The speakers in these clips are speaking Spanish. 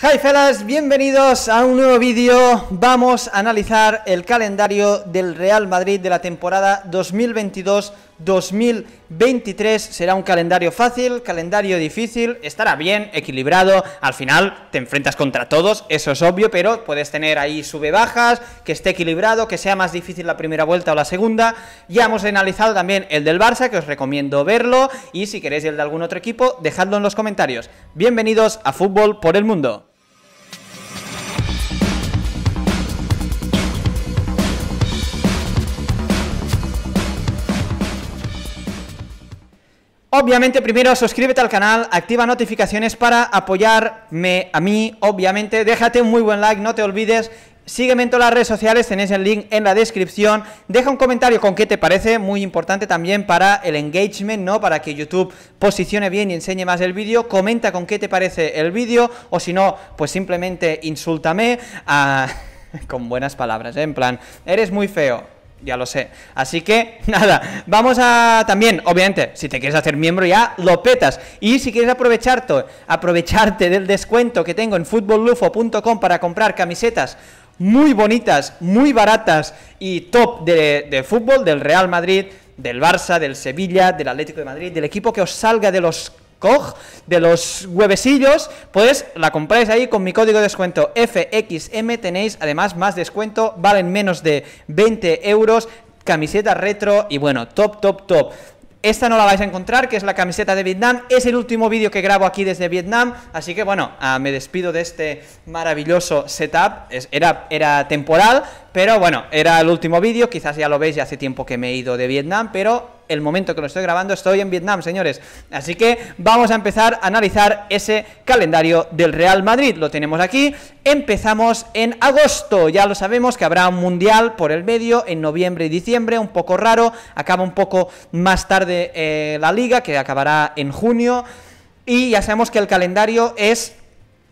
Hi fellas, bienvenidos a un nuevo vídeo. Vamos a analizar el calendario del Real Madrid de la temporada 2022 2023 será un calendario fácil, calendario difícil, estará bien, equilibrado, al final te enfrentas contra todos, eso es obvio, pero puedes tener ahí sube bajas, que esté equilibrado, que sea más difícil la primera vuelta o la segunda. Ya hemos analizado también el del Barça, que os recomiendo verlo, y si queréis el de algún otro equipo, dejadlo en los comentarios. Bienvenidos a Fútbol por el Mundo. Obviamente primero suscríbete al canal, activa notificaciones para apoyarme a mí, obviamente, déjate un muy buen like, no te olvides, sígueme en todas las redes sociales, tenéis el link en la descripción, deja un comentario con qué te parece, muy importante también para el engagement, ¿no? Para que YouTube posicione bien y enseñe más el vídeo, comenta con qué te parece el vídeo, o si no, pues simplemente insúltame ah, con buenas palabras, ¿eh? en plan, eres muy feo, ya lo sé. Así que, nada, vamos a también, obviamente, si te quieres hacer miembro ya, lo petas. Y si quieres aprovecharte, aprovecharte del descuento que tengo en futbollufo.com para comprar camisetas muy bonitas, muy baratas y top de, de fútbol, del Real Madrid, del Barça, del Sevilla, del Atlético de Madrid, del equipo que os salga de los Cog de los huevecillos, pues la compráis ahí con mi código de descuento FXM, tenéis además más descuento, valen menos de 20 euros, camiseta retro y bueno, top, top, top. Esta no la vais a encontrar, que es la camiseta de Vietnam. Es el último vídeo que grabo aquí desde Vietnam. Así que bueno, ah, me despido de este maravilloso setup. era, era temporal, pero bueno, era el último vídeo. Quizás ya lo veis, ya hace tiempo que me he ido de Vietnam, pero el momento que lo estoy grabando estoy en Vietnam, señores. Así que vamos a empezar a analizar ese calendario del Real Madrid. Lo tenemos aquí. Empezamos en agosto. Ya lo sabemos que habrá un mundial por el medio en noviembre y diciembre, un poco raro. Acaba un poco más tarde eh, la liga, que acabará en junio. Y ya sabemos que el calendario es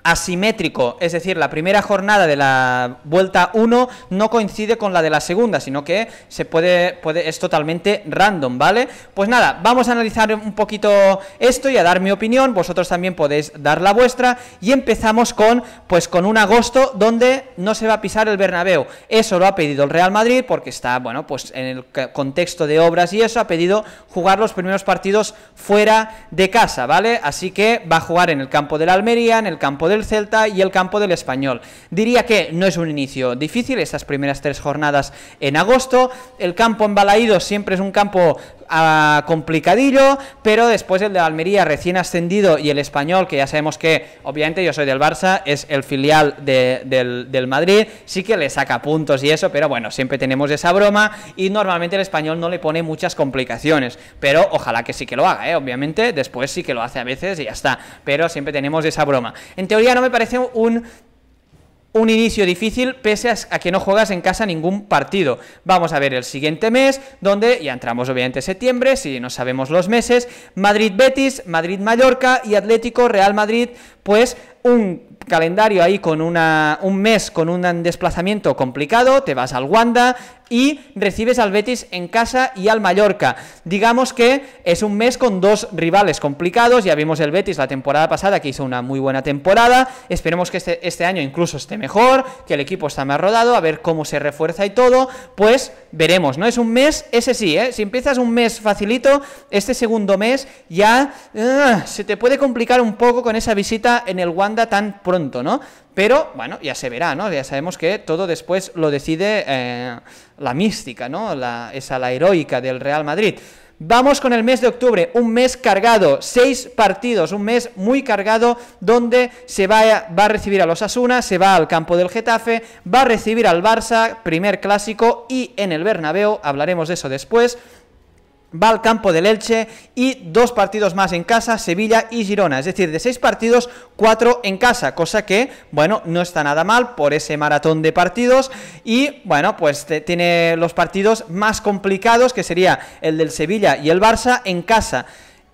asimétrico, es decir, la primera jornada de la vuelta 1 no coincide con la de la segunda, sino que se puede, puede es totalmente random, ¿vale? Pues nada, vamos a analizar un poquito esto y a dar mi opinión, vosotros también podéis dar la vuestra y empezamos con pues con un agosto donde no se va a pisar el Bernabéu. Eso lo ha pedido el Real Madrid porque está, bueno, pues en el contexto de obras y eso ha pedido jugar los primeros partidos fuera de casa, ¿vale? Así que va a jugar en el campo de la Almería, en el campo de el Celta y el campo del Español. Diría que no es un inicio difícil, estas primeras tres jornadas en agosto, el campo en siempre es un campo ah, complicadillo, pero después el de Almería recién ascendido y el español, que ya sabemos que obviamente yo soy del Barça, es el filial del, Madrid, sí que le saca puntos y eso, pero bueno, siempre tenemos esa broma y normalmente el español no le pone muchas complicaciones, pero ojalá que sí que lo haga, ¿eh? obviamente, después sí que lo hace a veces y ya está, pero siempre tenemos esa broma. En teoría ya no me parece un un inicio difícil pese a que no juegas en casa ningún partido. Vamos a ver el siguiente mes, donde ya entramos obviamente septiembre, si no sabemos los meses, Madrid-Betis, Madrid-Mallorca y Atlético-Real Madrid pues un calendario ahí con una, un mes con un desplazamiento complicado, te vas al Wanda y recibes al Betis en casa y al Mallorca. Digamos que es un mes con dos rivales complicados, ya vimos el Betis la temporada pasada que hizo una muy buena temporada, esperemos que este, este año incluso esté mejor, que el equipo está más rodado, a ver cómo se refuerza y todo, pues veremos, ¿no? Es un mes, ese sí, ¿eh? Si empiezas un mes facilito, este segundo mes ya ah, se te puede complicar un poco con esa visita en el Wanda tan pronto, ¿no? Pero, bueno, ya se verá, ¿no? Ya sabemos que todo después lo decide eh, la mística, ¿no? La, esa, la heroica del Real Madrid. Vamos con el mes de octubre, un mes cargado, seis partidos, un mes muy cargado donde se va a, va a recibir a los Asuna, se va al campo del Getafe, va a recibir al Barça, primer clásico y en el Bernabéu, hablaremos de eso después, va al campo del Elche y dos partidos más en casa, Sevilla y Girona. Es decir, de seis partidos, cuatro en casa, cosa que, bueno, no está nada mal por ese maratón de partidos y, bueno, pues tiene los partidos más complicados, que sería el del Sevilla y el Barça, en casa.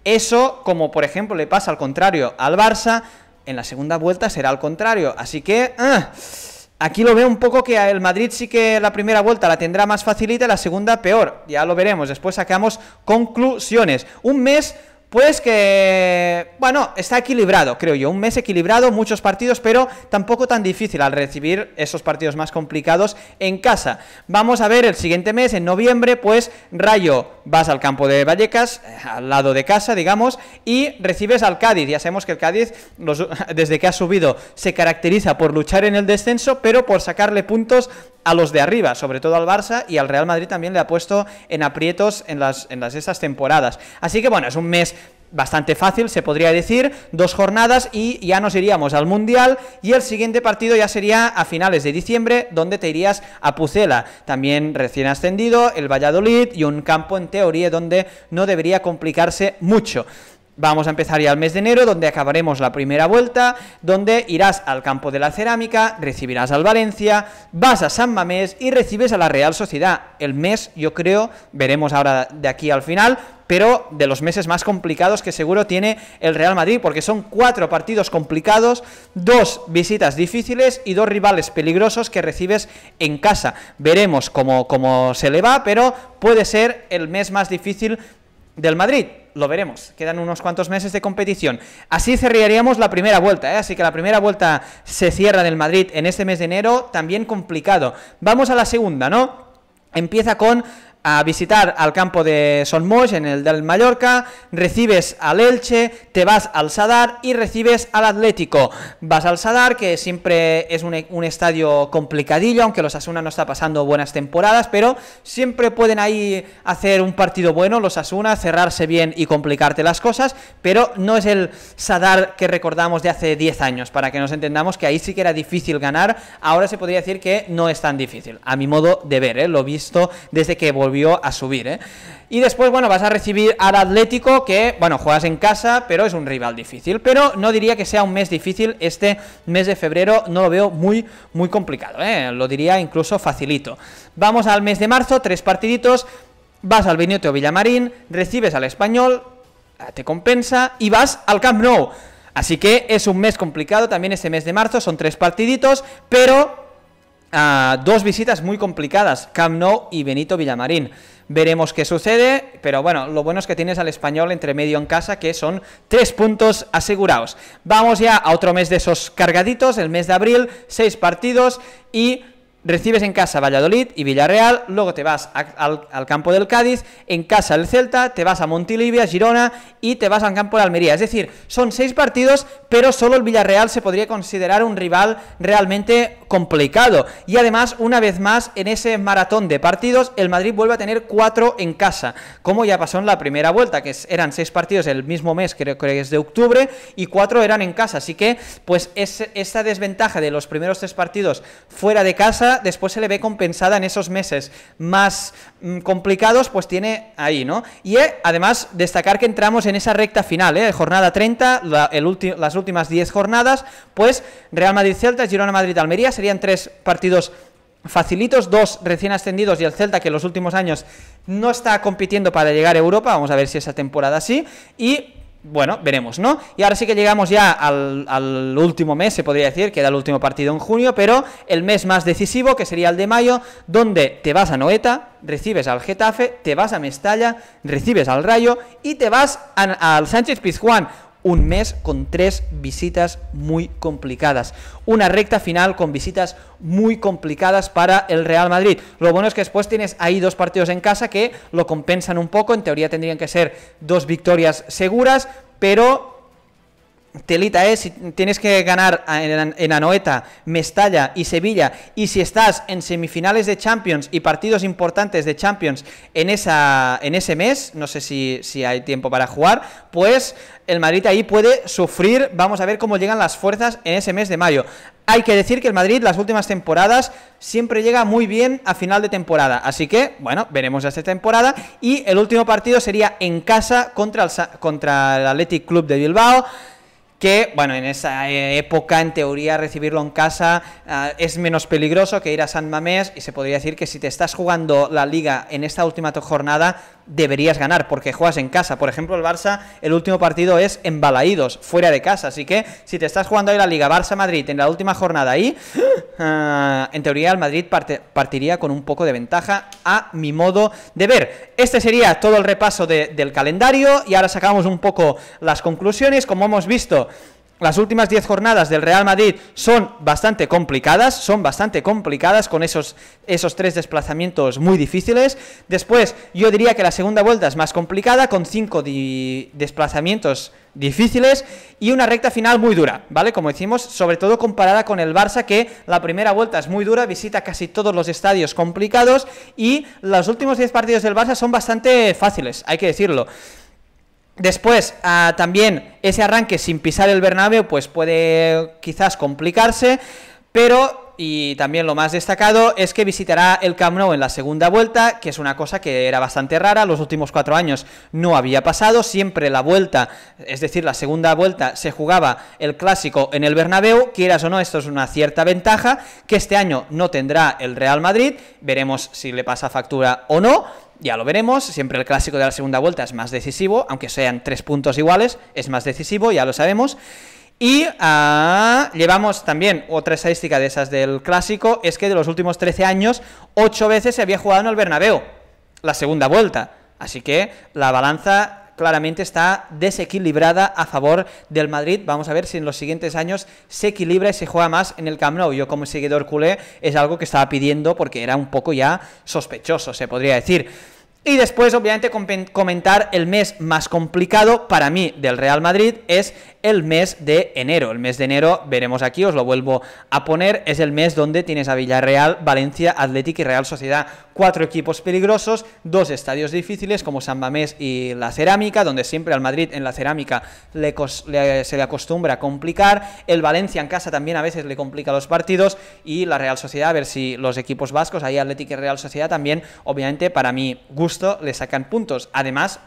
Eso, como por ejemplo le pasa al contrario al Barça, en la segunda vuelta será al contrario. Así que... Ah, Aquí lo veo un poco que el Madrid sí que la primera vuelta la tendrá más facilita, la segunda peor. Ya lo veremos, después sacamos conclusiones. Un mes, pues que, bueno, está equilibrado, creo yo. Un mes equilibrado, muchos partidos, pero tampoco tan difícil al recibir esos partidos más complicados en casa. Vamos a ver el siguiente mes, en noviembre, pues Rayo vas al campo de Vallecas, eh, al lado de casa, digamos, y recibes al Cádiz. Ya sabemos que el Cádiz, desde que ha subido, se caracteriza por luchar en el descenso, pero por sacarle puntos a los de arriba, sobre todo al Barça y al Real Madrid también le ha puesto en aprietos en las, en las estas temporadas. Así que bueno, es un mes bastante fácil, se podría decir, dos jornadas y ya nos iríamos al Mundial y el siguiente partido ya sería a finales de diciembre, donde te irías a Pucela, también recién ascendido, el Valladolid y un campo en teoría donde no debería complicarse mucho. Vamos a empezar ya el mes de enero, donde acabaremos la primera vuelta, donde irás al campo de la cerámica, recibirás al Valencia, vas a San Mamés y recibes a la Real Sociedad. El mes, yo creo, veremos ahora de aquí al final, pero de los meses más complicados que seguro tiene el Real Madrid, porque son cuatro partidos complicados, dos visitas difíciles y dos rivales peligrosos que recibes en casa. Veremos cómo, cómo se le va, pero puede ser el mes más difícil del Madrid. Lo veremos, quedan unos cuantos meses de competición. Así cerraríamos la primera vuelta, ¿eh? así que la primera vuelta se cierra en el Madrid en este mes de enero, también complicado. Vamos a la segunda, ¿no? Empieza con a visitar al campo de Moix en el del Mallorca, recibes al Elche, te vas al Sadar y recibes al Atlético. Vas al Sadar, que siempre es e, un, estadio complicadillo, aunque los Asuna no está pasando buenas temporadas, pero siempre pueden ahí hacer un partido bueno los Asuna, cerrarse bien y complicarte las cosas, pero no es el Sadar que recordamos de hace 10 años, para que nos entendamos que ahí sí que era difícil ganar, ahora se podría decir que no es tan difícil, a mi modo de ver, ¿eh? lo visto desde que volví a subir. ¿eh? Y después, bueno, vas a recibir al Atlético, que, bueno, juegas en casa, pero es un rival difícil. Pero no diría que sea un mes difícil este mes de febrero, no lo veo muy, muy complicado, ¿eh? lo diría incluso facilito. Vamos al mes de marzo, tres partiditos, vas al o Villamarín, recibes al Español, ah, te compensa y vas al Camp Nou. Así que es un mes complicado también este mes de marzo, son tres partiditos, pero Ah, dos visitas muy complicadas, Cam No y Benito Villamarín. Veremos qué sucede, pero bueno, lo bueno es que tienes al español entre medio en casa, que son tres puntos asegurados. Vamos ya a otro mes de esos cargaditos, el mes de abril, seis partidos y recibes en casa Valladolid y Villarreal, luego te vas al, campo del Cádiz, en casa el Celta, te vas a Montilivia, Girona y te vas al campo de Almería. Es decir, son seis partidos, pero solo el Villarreal se podría considerar un rival realmente complicado. Y además, una vez más, en ese maratón de partidos, el Madrid vuelve a tener cuatro en casa, como ya pasó en la primera vuelta, que eran seis partidos el mismo mes, creo que es de octubre, y cuatro eran en casa. Así que, pues, es, desventaja de los primeros tres partidos fuera de casa después se le ve compensada en esos meses más mm, complicados, pues tiene ahí, ¿no? Y eh, además destacar que entramos en esa recta final, ¿eh? Jornada 30, las últimas 10 jornadas, pues Real Madrid-Celta, Girona-Madrid-Almería serían tres partidos facilitos, dos recién ascendidos y el Celta que en los últimos años no está compitiendo para llegar a Europa, vamos a ver si esa temporada sí, y bueno, veremos, ¿no? Y ahora sí que llegamos ya al, último mes, se podría decir, que era el último partido en junio, pero el mes más decisivo, que sería el de mayo, donde te vas a Noeta, recibes al Getafe, te vas a Mestalla, recibes al Rayo y te vas al Sánchez Pizjuán, un mes con tres visitas muy complicadas. Una recta final con visitas muy complicadas para el Real Madrid. Lo bueno es que después tienes ahí dos partidos en casa que lo compensan un poco. En teoría tendrían que ser dos victorias seguras, pero Telita, es, eh, Si tienes que ganar en Anoeta, Mestalla y Sevilla, y si estás en semifinales de Champions y partidos importantes de Champions en, esa, en ese mes, no sé si, hay tiempo para jugar, pues el Madrid ahí puede sufrir, vamos a ver cómo llegan las fuerzas en ese mes de mayo. Hay que decir que el Madrid las últimas temporadas siempre llega muy bien a final de temporada, así que, bueno, veremos esta temporada y el último partido sería en casa contra el, contra el Athletic Club de Bilbao, que, bueno, en esa eh, época, en teoría, recibirlo en casa ah, es menos peligroso que ir a San Mamés y se podría decir que si te estás jugando la liga en esta última jornada, deberías ganar, porque juegas en casa. Por ejemplo, el Barça, el último partido es en Balaídos, fuera de casa. Así que si te estás jugando ahí la Liga Barça-Madrid en la última jornada ahí, ah, en teoría el Madrid partiría con un poco de ventaja a mi modo de ver. Este sería todo el repaso del calendario y ahora sacamos un poco las conclusiones. Como hemos visto, las últimas 10 jornadas del Real Madrid son bastante complicadas, son bastante complicadas con esos, esos tres desplazamientos muy difíciles. Después, yo diría que la segunda vuelta es más complicada, con cinco desplazamientos difíciles y una recta final muy dura, ¿vale? Como decimos, sobre todo comparada con el Barça, que la primera vuelta es muy dura, visita casi todos los estadios complicados y los últimos 10 partidos del Barça son bastante fáciles, hay que decirlo. Después, ah, también ese arranque sin pisar el Bernabéu, pues puede quizás complicarse, pero y también lo más destacado es que visitará el Camp Nou en la segunda vuelta, que es una cosa que era bastante rara, los últimos cuatro años no había pasado, siempre la vuelta, es decir, la segunda vuelta se jugaba el clásico en el Bernabéu, quieras o no, esto es una cierta ventaja que este año no tendrá el Real Madrid, veremos si le pasa factura o no, ya lo veremos, siempre el clásico de la segunda vuelta es más decisivo, aunque sean tres puntos iguales, es más decisivo, ya lo sabemos. Y ah, llevamos también otra estadística de esas del clásico, es que de los últimos 13 años, 8 veces se había jugado en el Bernabéu, la segunda vuelta. Así que la balanza claramente está desequilibrada a favor del Madrid. Vamos a ver si en los siguientes años se equilibra y se juega más en el Camp Nou. Yo como seguidor culé es algo que estaba pidiendo porque era un poco ya sospechoso, se podría decir. Y después, obviamente, comentar el mes más complicado para mí del Real Madrid es el mes de enero. El mes de enero, veremos aquí, os lo vuelvo a poner, es el mes donde tienes a Villarreal, Valencia, Atlético y Real Sociedad. Cuatro equipos peligrosos, dos estadios difíciles como San Mamés y La Cerámica, donde siempre al Madrid en La Cerámica le se le acostumbra a complicar. El Valencia en casa también a veces le complica los partidos y la Real Sociedad, a ver si los equipos vascos, ahí Atlético y Real Sociedad también, obviamente, para mí gusta le sacan puntos. Además,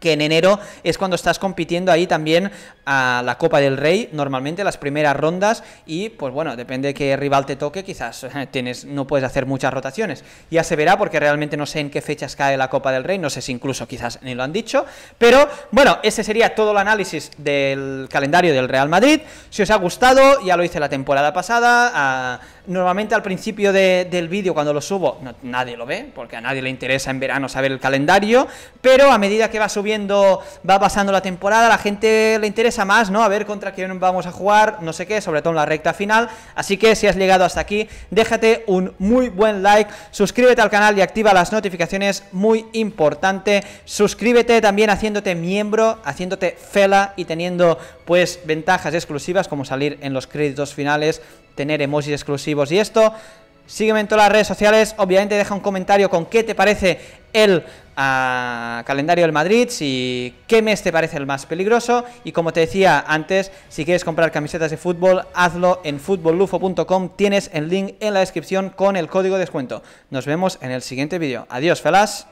que en enero es cuando estás compitiendo ahí también a la Copa del Rey, normalmente las primeras rondas y pues bueno, depende de qué rival te toque, quizás eh, tienes no puedes hacer muchas rotaciones. Ya se verá porque realmente no sé en qué fechas cae la Copa del Rey, no sé si incluso quizás ni lo han dicho, pero bueno, ese sería todo el análisis del calendario del Real Madrid. Si os ha gustado, ya lo hice la temporada pasada, a Normalmente al principio del vídeo, cuando lo subo, nadie lo ve, porque a nadie le interesa en verano saber el calendario, pero a medida que va subiendo, va pasando la temporada, la gente le interesa más, ¿no? A ver contra quién vamos a jugar, no sé qué, sobre todo en la recta final. Así que si has llegado hasta aquí, déjate un muy buen like, suscríbete al canal y activa las notificaciones, muy importante. Suscríbete también haciéndote miembro, haciéndote fela y teniendo pues ventajas exclusivas como salir en los créditos finales tener emojis exclusivos y esto. Sígueme en todas las redes sociales, obviamente deja un comentario con qué te parece el ah, calendario del Madrid, Y qué mes te parece el más peligroso y como te decía antes, si quieres comprar camisetas de fútbol, hazlo en futbollufo.com, tienes el link en la descripción con el código de descuento. Nos vemos en el siguiente vídeo. Adiós, felas.